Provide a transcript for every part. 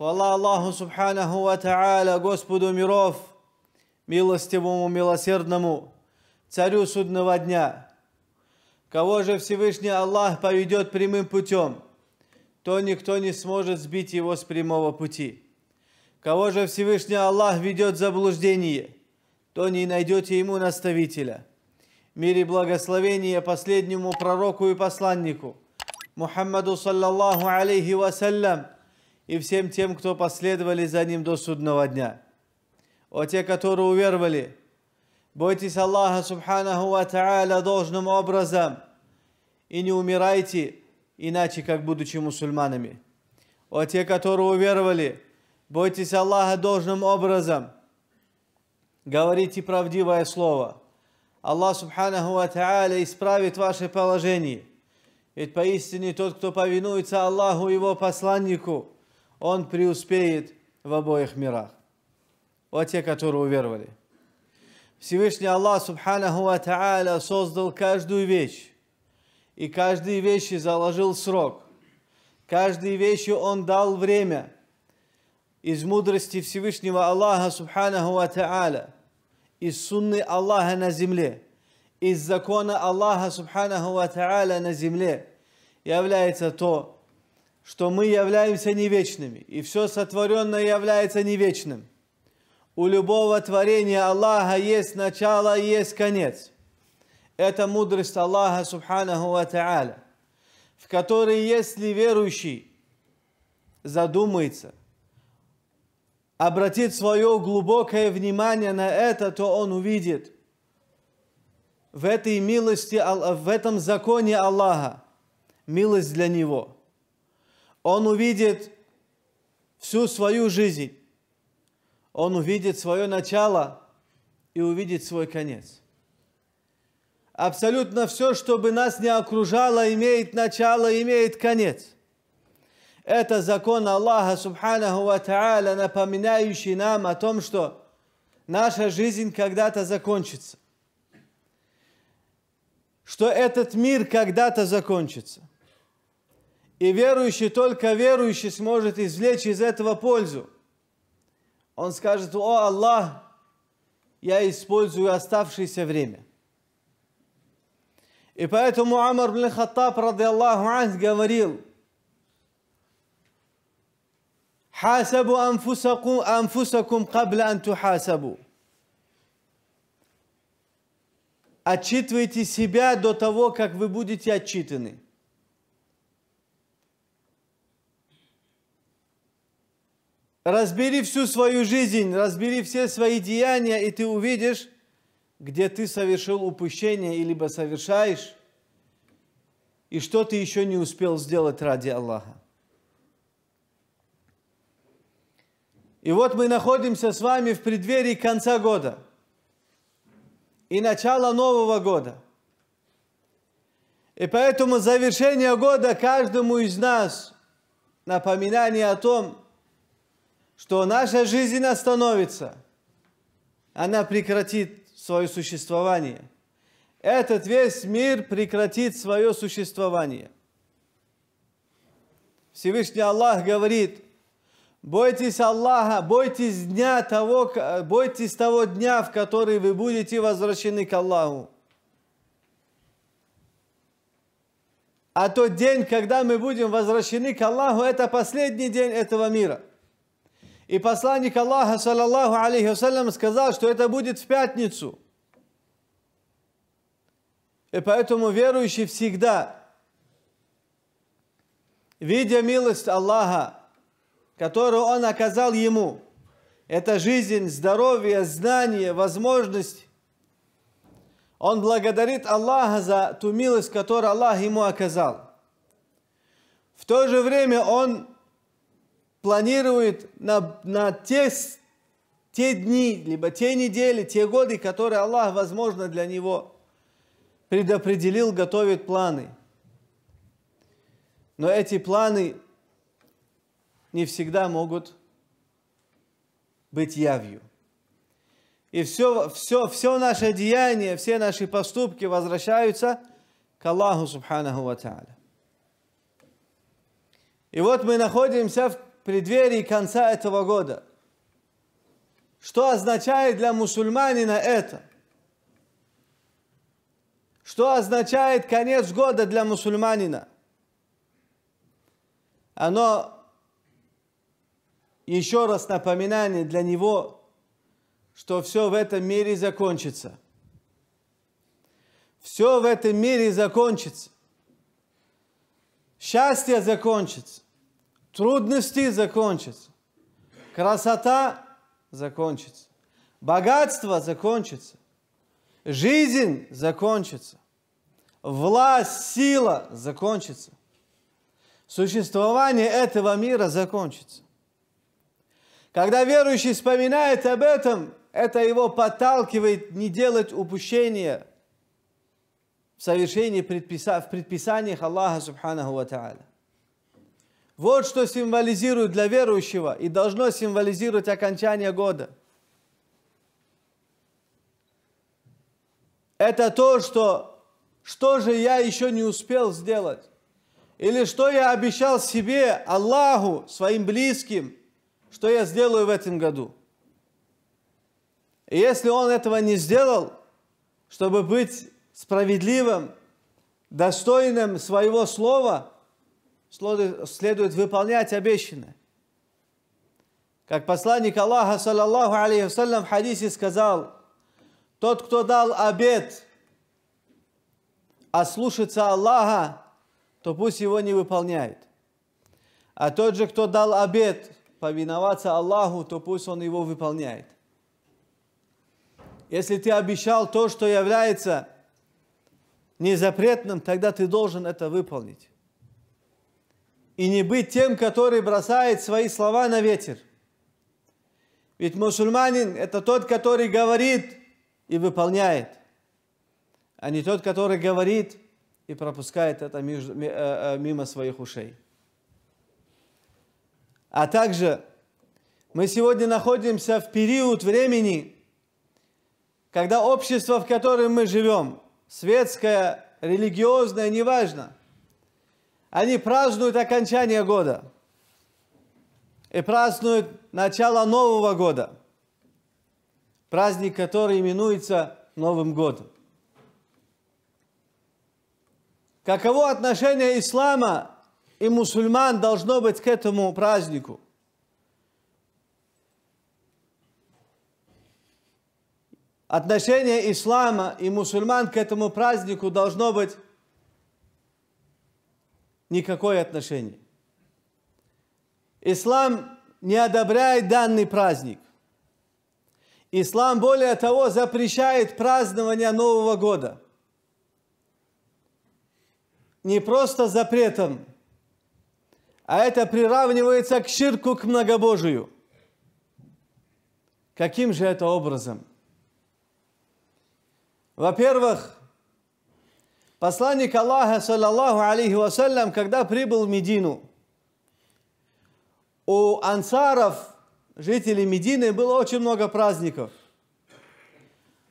Хвала Аллаху Субханаху Ва Та'аля, Господу миров, милостивому, милосердному, Царю Судного Дня. Кого же Всевышний Аллах поведет прямым путем, то никто не сможет сбить его с прямого пути. Кого же Всевышний Аллах ведет в заблуждение, то не найдете ему наставителя. Мир и благословение последнему пророку и посланнику, Мухаммаду саллаллаху алейхи вассалям, и всем тем, кто последовали за ним до судного дня. О те, которые уверовали, бойтесь Аллаха Субханаху Ва Та'аля должным образом и не умирайте, иначе как будучи мусульманами. О те, которые уверовали, бойтесь Аллаха должным образом, говорите правдивое слово. Аллах Субханаху Ва Та'аля исправит ваше положение. Ведь поистине тот, кто повинуется Аллаху, и Его посланнику – он преуспеет в обоих мирах. Вот те, которые уверовали. Всевышний Аллах, субханаху ва та'аля, создал каждую вещь. И каждой вещи заложил срок. Каждой вещи он дал время. Из мудрости Всевышнего Аллаха, субханаху ва та'аля, из сунны Аллаха на земле, из закона Аллаха, субханаху ва та'аля, на земле, является то, что мы являемся невечными, и все сотворенное является невечным. У любого творения Аллаха есть начало и есть конец. Это мудрость Аллаха Субханаху Ва Та'аля, в которой, если верующий задумается, обратит свое глубокое внимание на это, то он увидит в этой милости, в этом законе Аллаха, милость для него – он увидит всю свою жизнь. Он увидит свое начало и увидит свой конец. Абсолютно все, что бы нас не окружало, имеет начало, имеет конец. Это закон Аллаха, субханаху ва та'аля, напоминающий нам о том, что наша жизнь когда-то закончится. Что этот мир когда-то закончится. И верующий, только верующий сможет извлечь из этого пользу. Он скажет, о Аллах, я использую оставшееся время. И поэтому Амар бин Хаттаб, ради Аллаху анс говорил, «Хасабу анфусакум, анфусакум кабля анту хасабу». Отчитывайте себя до того, как вы будете отчитаны. Разбери всю свою жизнь, разбери все свои деяния, и ты увидишь, где ты совершил упущение, либо совершаешь, и что ты еще не успел сделать ради Аллаха. И вот мы находимся с вами в преддверии конца года и начала Нового года. И поэтому завершение года каждому из нас напоминание о том, что наша жизнь остановится, она прекратит свое существование. Этот весь мир прекратит свое существование. Всевышний Аллах говорит, бойтесь Аллаха, бойтесь дня того, бойтесь того дня, в который вы будете возвращены к Аллаху. А тот день, когда мы будем возвращены к Аллаху, это последний день этого мира – и посланник Аллаха, саллаллаху алейхи вассалям, сказал, что это будет в пятницу. И поэтому верующий всегда, видя милость Аллаха, которую Он оказал ему, это жизнь, здоровье, знание, возможность, он благодарит Аллаха за ту милость, которую Аллах ему оказал. В то же время он планирует на, на те, те дни, либо те недели, те годы, которые Аллах, возможно, для него предопределил, готовит планы. Но эти планы не всегда могут быть явью. И все, все, все наше деяние, все наши поступки возвращаются к Аллаху Субханаху Ва И вот мы находимся в преддверии конца этого года. Что означает для мусульманина это? Что означает конец года для мусульманина? Оно еще раз напоминание для него, что все в этом мире закончится. Все в этом мире закончится. Счастье закончится. Трудности закончатся. Красота закончится. Богатство закончится. Жизнь закончится. Власть, сила закончится. Существование этого мира закончится. Когда верующий вспоминает об этом, это его подталкивает не делать упущения в совершении предписа... в предписаниях Аллаха Субханаху Ва Тааля. Вот что символизирует для верующего и должно символизировать окончание года. Это то, что, что же я еще не успел сделать. Или что я обещал себе, Аллаху, своим близким, что я сделаю в этом году. И если он этого не сделал, чтобы быть справедливым, достойным своего слова – следует выполнять обещанное. Как посланник Аллаха, саллаллаху алейхи вассалям, в хадисе сказал, тот, кто дал обет, а Аллаха, то пусть его не выполняет. А тот же, кто дал обет, повиноваться Аллаху, то пусть он его выполняет. Если ты обещал то, что является незапретным, тогда ты должен это выполнить и не быть тем, который бросает свои слова на ветер. Ведь мусульманин – это тот, который говорит и выполняет, а не тот, который говорит и пропускает это э, э, мимо своих ушей. А также мы сегодня находимся в период времени, когда общество, в котором мы живем, светское, религиозное, неважно – они празднуют окончание года и празднуют начало Нового года, праздник, который именуется Новым годом. Каково отношение ислама и мусульман должно быть к этому празднику? Отношение ислама и мусульман к этому празднику должно быть никакое отношение. Ислам не одобряет данный праздник. Ислам, более того, запрещает празднование Нового года. Не просто запретом, а это приравнивается к ширку, к многобожию. Каким же это образом? Во-первых, Посланник Аллаха, саллаллаху алейхи вассалям, когда прибыл в Медину, у ансаров, жителей Медины, было очень много праздников.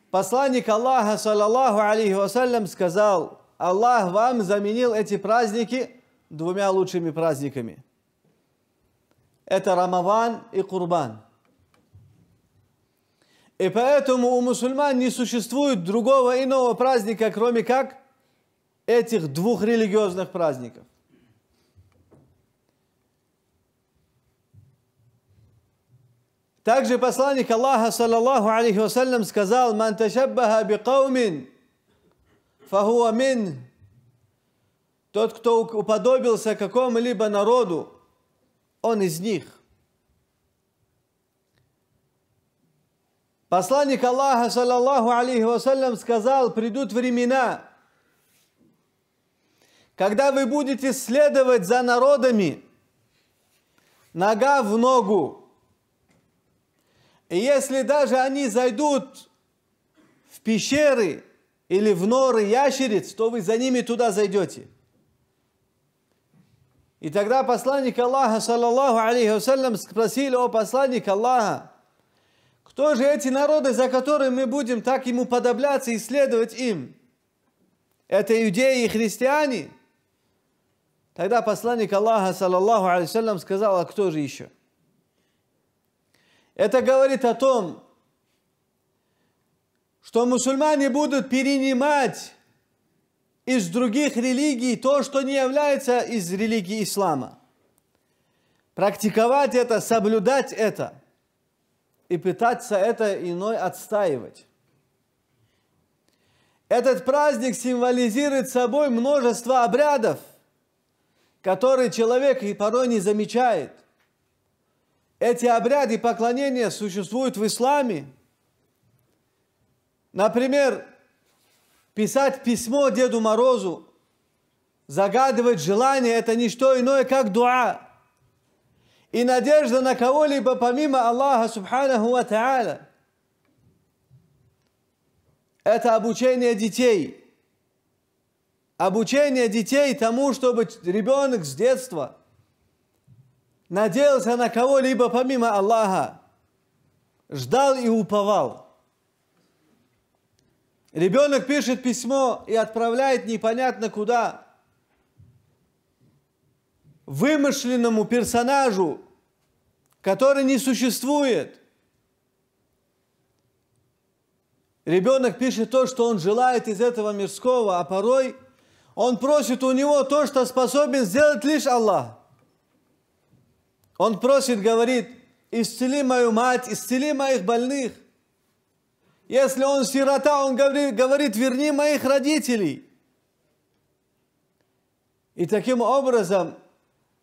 Посланник Аллаха, саллаллаху алейхи вассалям, сказал, Аллах вам заменил эти праздники двумя лучшими праздниками. Это Рамаван и Курбан. И поэтому у мусульман не существует другого иного праздника, кроме как – этих двух религиозных праздников. Также посланник Аллаха, саллаллаху алейхи вассалям, сказал, «Ман ташаббаха биqawmin, фахуа мин». Тот, кто уподобился какому-либо народу, он из них. Посланник Аллаха, саллаллаху алейхи вассалям, сказал, «Придут времена, когда вы будете следовать за народами, нога в ногу, и если даже они зайдут в пещеры или в норы ящериц, то вы за ними туда зайдете. И тогда посланник Аллаха, саллаллаху алейхи вассалям, спросили, о посланник Аллаха, кто же эти народы, за которые мы будем так ему подобляться и следовать им? Это иудеи и христиане? Тогда посланник Аллаха, саллаллаху алейсалям, сказал, а кто же еще? Это говорит о том, что мусульмане будут перенимать из других религий то, что не является из религии ислама. Практиковать это, соблюдать это и пытаться это иной отстаивать. Этот праздник символизирует собой множество обрядов, который человек и порой не замечает. Эти обряды поклонения существуют в исламе. Например, писать письмо Деду Морозу, загадывать желание – это не что иное, как дуа. И надежда на кого-либо помимо Аллаха Субханаху Ва Та'аля. Это обучение детей – обучение детей тому, чтобы ребенок с детства надеялся на кого-либо помимо Аллаха, ждал и уповал. Ребенок пишет письмо и отправляет непонятно куда. Вымышленному персонажу, который не существует. Ребенок пишет то, что он желает из этого мирского, а порой – он просит у него то, что способен сделать лишь Аллах. Он просит, говорит, исцели мою мать, исцели моих больных. Если он сирота, он говорит, говорит верни моих родителей. И таким образом,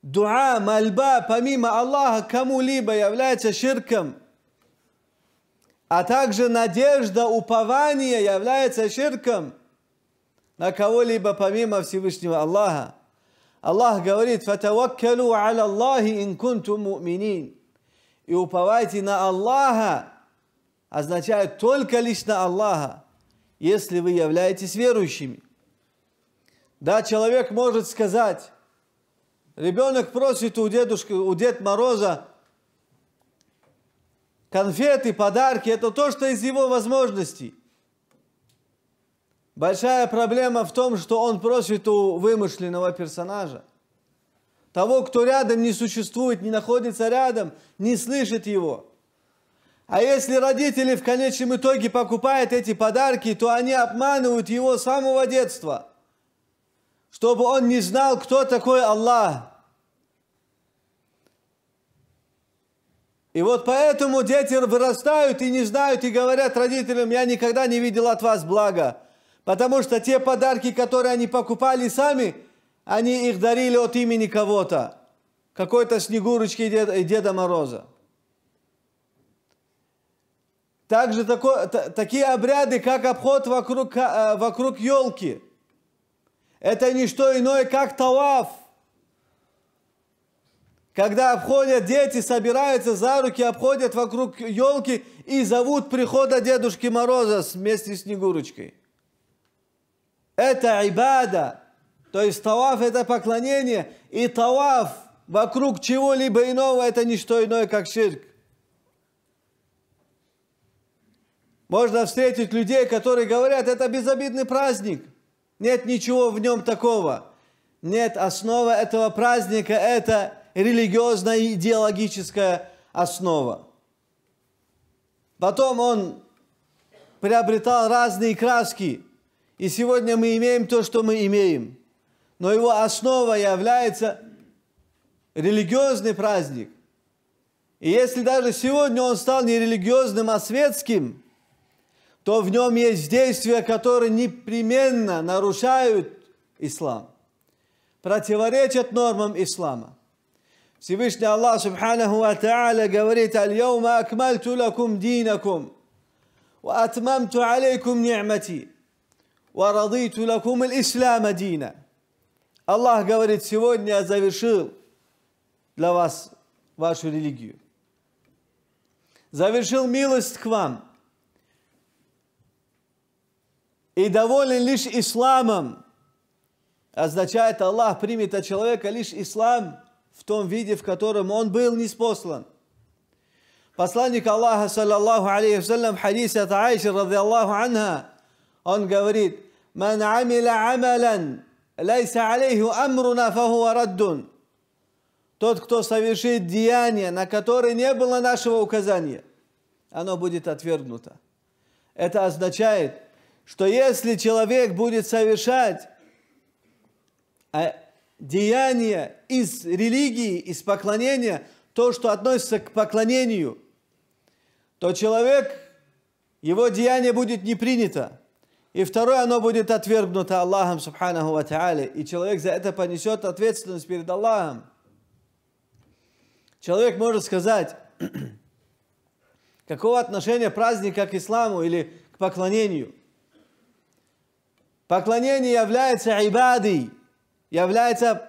дуа, мольба, помимо Аллаха, кому-либо является ширком. А также надежда, упование является ширком – на кого-либо помимо Всевышнего Аллаха. Аллах говорит, «Фатаваккалу аля Аллахи инкунтум муминин». И уповайте на Аллаха, означает только лишь на Аллаха, если вы являетесь верующими. Да, человек может сказать, ребенок просит у дедушки, у Дед Мороза конфеты, подарки, это то, что из его возможностей – Большая проблема в том, что он просит у вымышленного персонажа. Того, кто рядом не существует, не находится рядом, не слышит его. А если родители в конечном итоге покупают эти подарки, то они обманывают его с самого детства, чтобы он не знал, кто такой Аллах. И вот поэтому дети вырастают и не знают, и говорят родителям, я никогда не видел от вас блага. Потому что те подарки, которые они покупали сами, они их дарили от имени кого-то. Какой-то Снегурочки и Деда, и Деда Мороза. Также тако, та, такие обряды, как обход вокруг, э, вокруг елки. Это не что иное, как талав, Когда обходят дети, собираются за руки, обходят вокруг елки и зовут прихода Дедушки Мороза вместе с Снегурочкой это ибада. То есть таваф это поклонение. И таваф вокруг чего-либо иного это не что иное, как ширк. Можно встретить людей, которые говорят, это безобидный праздник. Нет ничего в нем такого. Нет, основа этого праздника – это религиозная идеологическая основа. Потом он приобретал разные краски – и сегодня мы имеем то, что мы имеем. Но его основа является религиозный праздник. И если даже сегодня он стал не религиозным, а светским, то в нем есть действия, которые непременно нарушают ислам, противоречат нормам ислама. Всевышний Аллах Субханаху Ва Та'аля говорит «Аль-Яума акмальту лакум динакум, ва атмамту алейкум ни'мати». وَرَضِيتُ لَكُمُ الْإِسْلَامَ دِينَ Аллах говорит, сегодня я завершил для вас вашу религию. Завершил милость к вам. И доволен лишь исламом. Означает, Аллах примет от человека лишь ислам в том виде, в котором он был неспослан. Посланник Аллаха, саллаллаху алейхи вассалям, в хадисе от Аиши, радиаллаху анха, он говорит, من عمل عملا ليس عليه أمرنا فهو رد тот, кто совершит деяние, на которое не было нашего указания, оно будет отвергнуто. Это означает, что если человек будет совершать э, деяние из религии, из поклонения, то, что относится к поклонению, то человек, его деяние будет не принято. И второе, оно будет отвергнуто Аллахом, субханаху ва та'али. И человек за это понесет ответственность перед Аллахом. Человек может сказать, какого отношения праздника к исламу или к поклонению. Поклонение является ибадой, является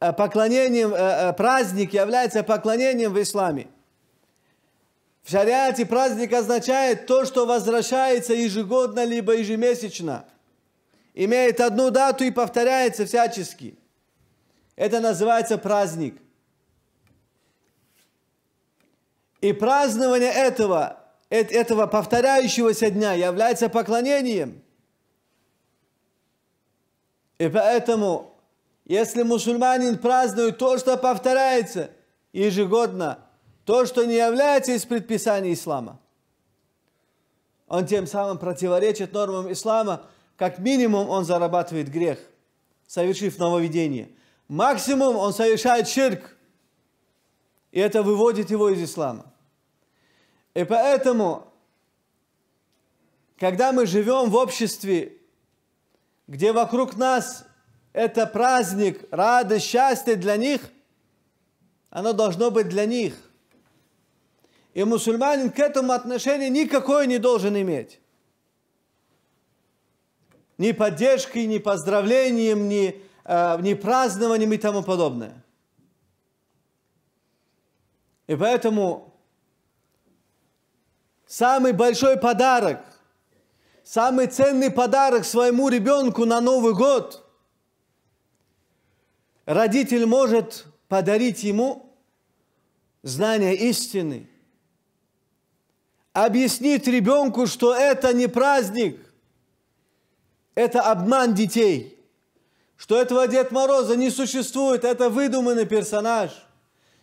э, поклонением, э, э, праздник является поклонением в исламе. В шариате праздник означает то, что возвращается ежегодно, либо ежемесячно. Имеет одну дату и повторяется всячески. Это называется праздник. И празднование этого, этого повторяющегося дня является поклонением. И поэтому, если мусульманин празднует то, что повторяется ежегодно – то, что не является из предписаний ислама. Он тем самым противоречит нормам ислама, как минимум он зарабатывает грех, совершив нововведение. Максимум он совершает ширк, и это выводит его из ислама. И поэтому, когда мы живем в обществе, где вокруг нас это праздник, радость, счастье для них, оно должно быть для них – и мусульманин к этому отношения никакое не должен иметь. Ни поддержкой, ни поздравлением, ни, э, ни празднованием и тому подобное. И поэтому самый большой подарок, самый ценный подарок своему ребенку на Новый год родитель может подарить ему знание истины – объяснить ребенку, что это не праздник, это обман детей, что этого Дед Мороза не существует, это выдуманный персонаж.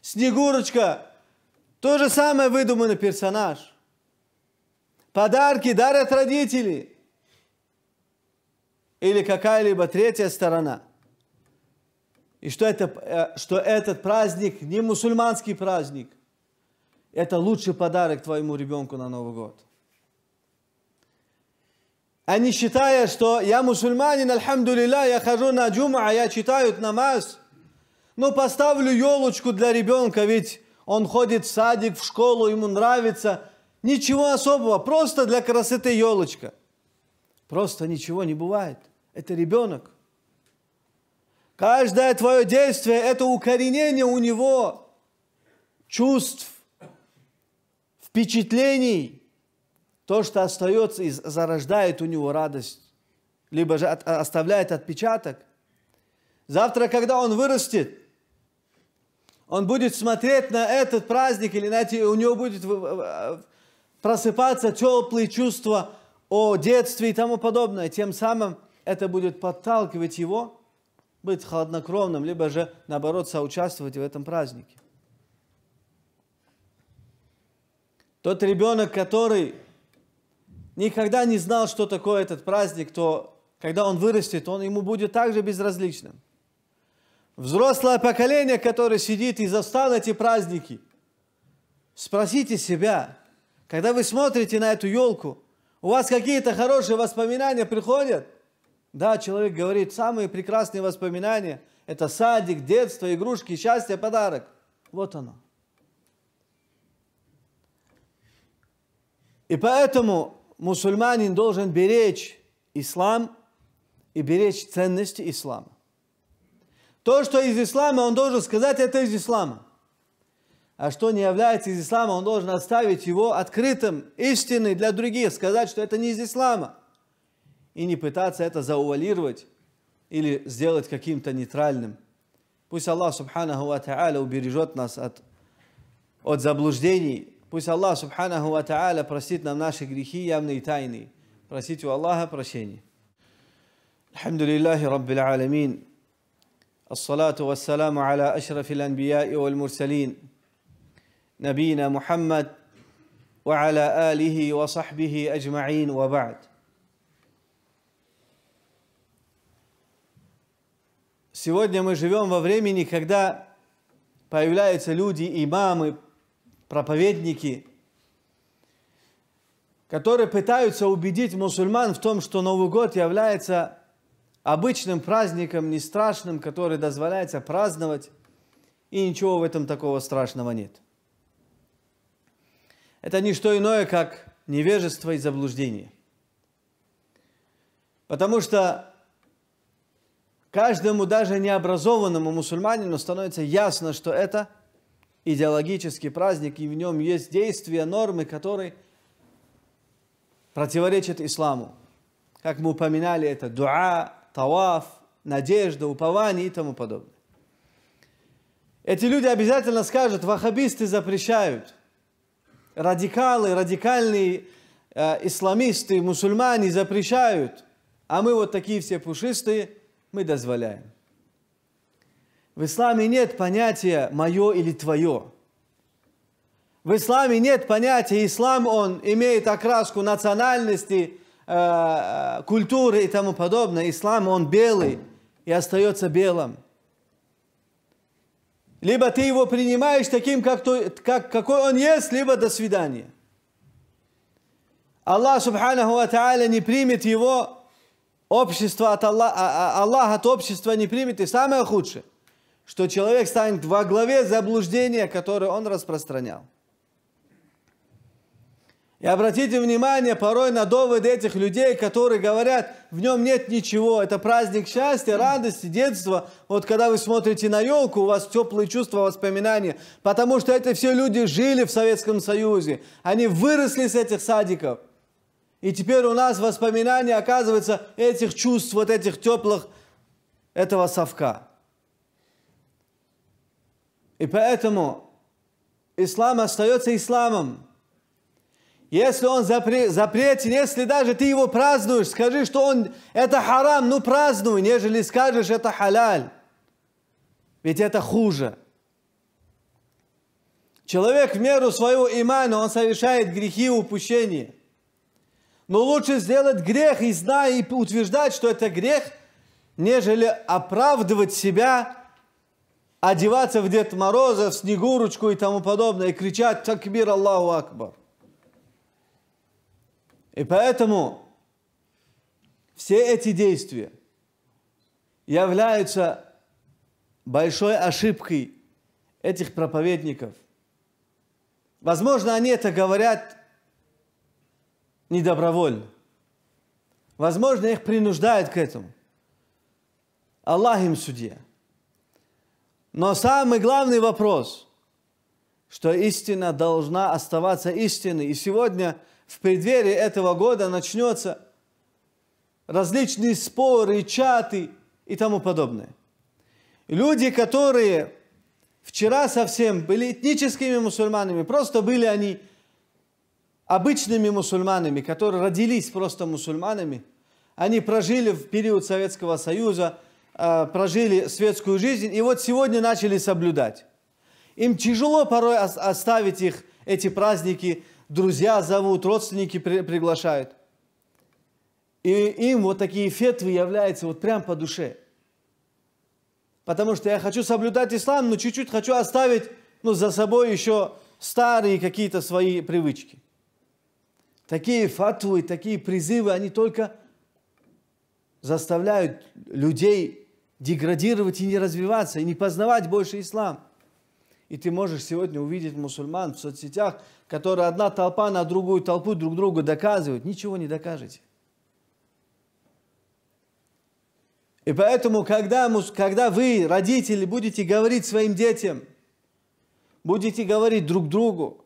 Снегурочка – то же самое выдуманный персонаж. Подарки дарят родители или какая-либо третья сторона. И что, это, э, что этот праздник не мусульманский праздник – это лучший подарок твоему ребенку на Новый год. А не считая, что я мусульманин, альхамдулилля, я хожу на джума, а я читаю намаз. Ну, поставлю елочку для ребенка, ведь он ходит в садик, в школу, ему нравится. Ничего особого, просто для красоты елочка. Просто ничего не бывает. Это ребенок. Каждое твое действие – это укоренение у него чувств, впечатлений, то, что остается и зарождает у него радость, либо же от, оставляет отпечаток. Завтра, когда он вырастет, он будет смотреть на этот праздник, или на эти, у него будет просыпаться теплые чувства о детстве и тому подобное. Тем самым это будет подталкивать его быть хладнокровным, либо же, наоборот, соучаствовать в этом празднике. Тот ребенок, который никогда не знал, что такое этот праздник, то когда он вырастет, он ему будет также безразличным. Взрослое поколение, которое сидит и застало эти праздники, спросите себя, когда вы смотрите на эту елку, у вас какие-то хорошие воспоминания приходят? Да, человек говорит, самые прекрасные воспоминания – это садик, детство, игрушки, счастье, подарок. Вот оно. И поэтому мусульманин должен беречь ислам и беречь ценности ислама. То, что из ислама, он должен сказать, это из ислама. А что не является из ислама, он должен оставить его открытым, истинный для других, сказать, что это не из ислама. И не пытаться это заувалировать или сделать каким-то нейтральным. Пусть Аллах, субханаху ва убережет нас от, от заблуждений, Пусть Аллах Субханаху Ва Та'аля простит нам наши грехи явные и тайные. Просите у Аллаха прощения. الحمد لله رب العالمين الصلاة والسلام على أشرف الأنبياء والمرسلين نبينا محمد وعلى آله وصحبه أجمعين وبعد Сегодня мы живем во времени, когда появляются люди, имамы, проповедники, которые пытаются убедить мусульман в том, что Новый год является обычным праздником, не страшным, который дозволяется праздновать, и ничего в этом такого страшного нет. Это не что иное, как невежество и заблуждение. Потому что каждому даже необразованному мусульманину становится ясно, что это – идеологический праздник, и в нем есть действия, нормы, которые противоречат исламу. Как мы упоминали, это дуа, таваф, надежда, упование и тому подобное. Эти люди обязательно скажут, ваххабисты запрещают. Радикалы, радикальные э, исламисты, мусульмане запрещают. А мы вот такие все пушистые, мы дозволяем. В исламе нет понятия «мое» или «твое». В исламе нет понятия «ислам», он имеет окраску национальности, э, э, культуры и тому подобное. Ислам, он белый и остается белым. Либо ты его принимаешь таким, как, то, как какой он есть, либо до свидания. Аллах, субханаху ва та'аля, не примет его общество от Аллаха, а, Аллах от общества не примет, и самое худшее что человек станет во главе заблуждения, которое он распространял. И обратите внимание порой на доводы этих людей, которые говорят, в нем нет ничего, это праздник счастья, радости, детства. Вот когда вы смотрите на елку, у вас теплые чувства, воспоминания, потому что это все люди жили в Советском Союзе, они выросли с этих садиков. И теперь у нас воспоминания, оказывается, этих чувств, вот этих теплых, этого совка. И поэтому ислам остается исламом. Если он запретен, если даже ты его празднуешь, скажи, что он это харам, ну празднуй, нежели скажешь это халяль. Ведь это хуже. Человек в меру своего имана, он совершает грехи и упущения. Но лучше сделать грех и знать и утверждать, что это грех, нежели оправдывать себя одеваться в Дед Мороза, в Снегурочку и тому подобное, и кричать «Такбир Аллаху Акбар». И поэтому все эти действия являются большой ошибкой этих проповедников. Возможно, они это говорят недобровольно. Возможно, их принуждают к этому. Аллах им судья – но самый главный вопрос, что истина должна оставаться истиной. И сегодня в преддверии этого года начнется различные споры, чаты и тому подобное. Люди, которые вчера совсем были этническими мусульманами, просто были они обычными мусульманами, которые родились просто мусульманами, они прожили в период Советского Союза – Э, прожили светскую жизнь, и вот сегодня начали соблюдать. Им тяжело порой оставить их, эти праздники, друзья зовут, родственники приглашают. И им вот такие фетвы являются вот прям по душе. Потому что я хочу соблюдать ислам, но чуть-чуть хочу оставить ну, за собой еще старые какие-то свои привычки. Такие фатвы, такие призывы, они только заставляют людей деградировать и не развиваться, и не познавать больше ислам. И ты можешь сегодня увидеть мусульман в соцсетях, которые одна толпа на другую толпу друг другу доказывают. Ничего не докажете. И поэтому, когда, когда вы, родители, будете говорить своим детям, будете говорить друг другу,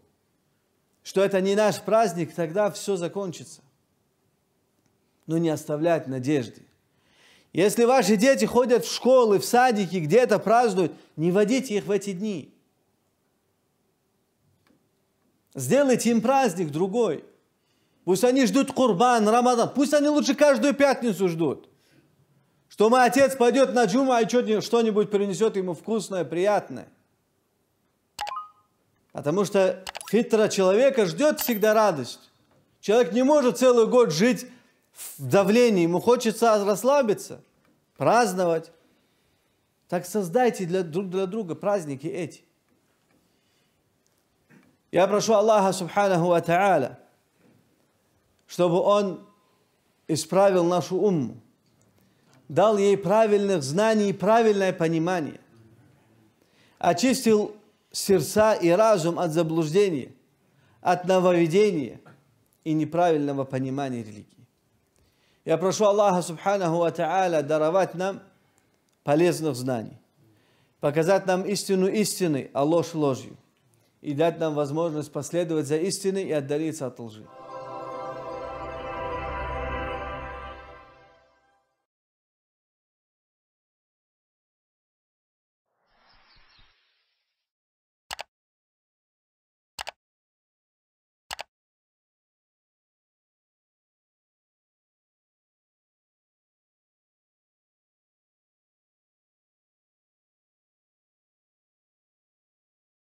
что это не наш праздник, тогда все закончится но не оставлять надежды. Если ваши дети ходят в школы, в садики, где-то празднуют, не водите их в эти дни. Сделайте им праздник другой. Пусть они ждут Курбан, Рамадан. Пусть они лучше каждую пятницу ждут. Что мой отец пойдет на джума и что-нибудь принесет ему вкусное, приятное. Потому что фитра человека ждет всегда радость. Человек не может целый год жить в давлении, ему хочется расслабиться, праздновать. Так создайте для, друг для друга праздники эти. Я прошу Аллаха Субханаху Ва Та'аля, чтобы Он исправил нашу умму, дал ей правильных знаний и правильное понимание, очистил сердца и разум от заблуждения, от нововведения и неправильного понимания религии. Я прошу Аллаха Субханаху Ва Та'аля даровать нам полезных знаний, показать нам истину истины, а ложь ложью, и дать нам возможность последовать за истиной и отдалиться от лжи.